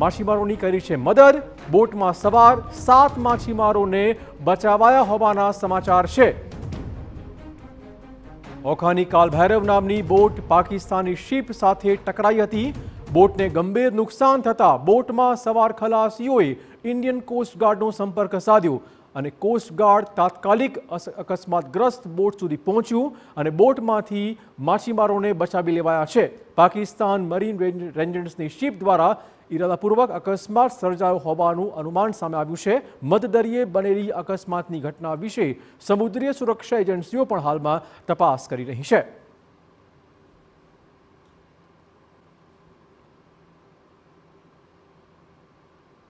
मछीमारों की करी है मदद बोट में सवार सात मछीमारों ने बचावाया होचार ओखानी काल भैरव नामनी बोट पाकिस्तानी शीप साथ टकराई थी बोट ने गंभीर नुकसान थता बोट में सवार खलासीओ इंडियन कोस्ट गार्ड संपर्क साधो અને કોસ્ટગાર્ડ તાત્કાલિક અકસ્માતગ્રસ્ત બોટ સુધી પહોંચ્યું અને બોટમાંથી માછીમારોને બચાવી લેવાયા છે પાકિસ્તાન મરીન રેન્જન્ટ્સની શિપ દ્વારા ઇરાદાપૂર્વક અકસ્માત સર્જાયો હોવાનું અનુમાન સામે આવ્યું છે મધદરિયે બનેલી અકસ્માતની ઘટના વિશે સમુદ્રીય સુરક્ષા એજન્સીઓ પણ હાલમાં તપાસ કરી રહી છે